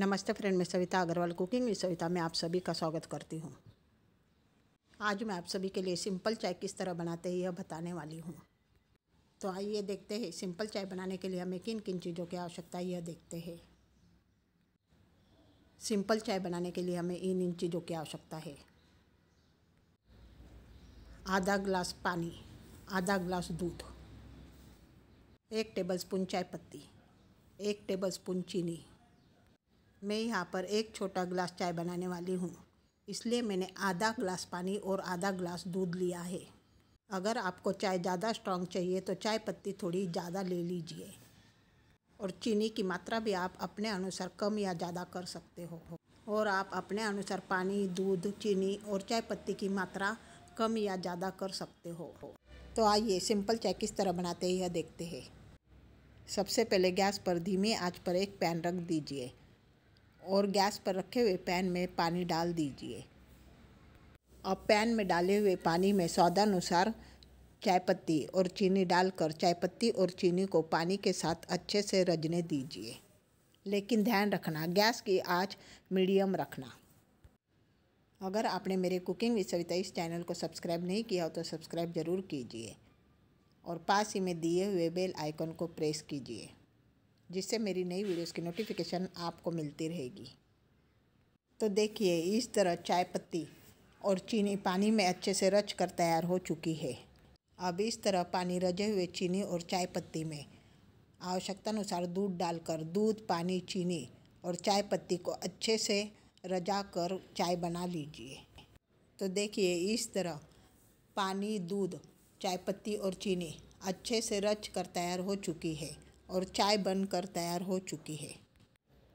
नमस्ते फ्रेंड मैं सविता अग्रवाल कुकिंग में सविता में आप सभी का स्वागत करती हूँ आज मैं आप सभी के लिए सिंपल चाय किस तरह बनाते हैं यह बताने वाली हूँ तो आइए देखते हैं सिंपल चाय बनाने के लिए हमें किन किन चीज़ों की आवश्यकता है यह देखते हैं सिंपल चाय बनाने के लिए हमें इन इन चीज़ों की आवश्यकता है आधा ग्लास पानी आधा ग्लास दूध एक स्पून चाय पत्ती एक स्पून चीनी मैं यहाँ पर एक छोटा ग्लास चाय बनाने वाली हूँ इसलिए मैंने आधा ग्लास पानी और आधा ग्लास दूध लिया है अगर आपको चाय ज़्यादा स्ट्रॉन्ग चाहिए तो चाय पत्ती थोड़ी ज़्यादा ले लीजिए और चीनी की मात्रा भी आप अपने अनुसार कम या ज़्यादा कर सकते हो और आप अपने अनुसार पानी दूध चीनी और चाय पत्ती की मात्रा कम या ज़्यादा कर सकते हो तो आइए सिंपल चाय किस तरह बनाते हैं यह देखते हैं सबसे पहले गैस पर धीमी आँच पर एक पैन रख दीजिए और गैस पर रखे हुए पैन में पानी डाल दीजिए अब पैन में डाले हुए पानी में स्वादानुसार चाय पत्ती और चीनी डालकर चाय पत्ती और चीनी को पानी के साथ अच्छे से रजने दीजिए लेकिन ध्यान रखना गैस की आँच मीडियम रखना अगर आपने मेरे कुकिंग विद सविता इस चैनल को सब्सक्राइब नहीं किया हो तो सब्सक्राइब ज़रूर कीजिए और पास ही में दिए हुए बेल आइकन को प्रेस कीजिए जिससे मेरी नई वीडियोस की नोटिफिकेशन आपको मिलती रहेगी तो देखिए इस तरह चाय पत्ती और चीनी पानी में अच्छे से रच कर तैयार हो चुकी है अब इस तरह पानी रजे हुए चीनी और चाय पत्ती में आवश्यकता अनुसार दूध डालकर दूध पानी चीनी और चाय पत्ती को अच्छे से रजा कर चाय बना लीजिए तो देखिए इस तरह पानी दूध चाय पत्ती और चीनी अच्छे से रच कर तैयार हो चुकी है और चाय बनकर तैयार हो चुकी है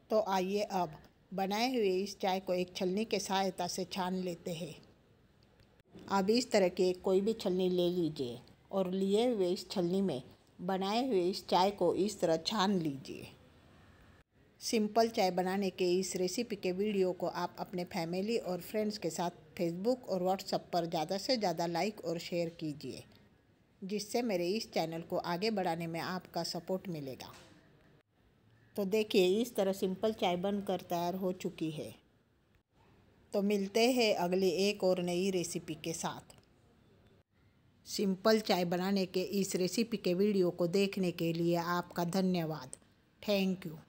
तो आइए अब बनाए हुए इस चाय को एक छलनी के सहायता से छान लेते हैं आप इस तरह की कोई भी छलनी ले लीजिए और लिए हुए इस छलनी में बनाए हुए इस चाय को इस तरह छान लीजिए सिंपल चाय बनाने के इस रेसिपी के वीडियो को आप अपने फैमिली और फ्रेंड्स के साथ फेसबुक और व्हाट्सएप पर ज़्यादा से ज़्यादा लाइक और शेयर कीजिए जिससे मेरे इस चैनल को आगे बढ़ाने में आपका सपोर्ट मिलेगा तो देखिए इस तरह सिंपल चाय बनकर तैयार हो चुकी है तो मिलते हैं अगली एक और नई रेसिपी के साथ सिंपल चाय बनाने के इस रेसिपी के वीडियो को देखने के लिए आपका धन्यवाद थैंक यू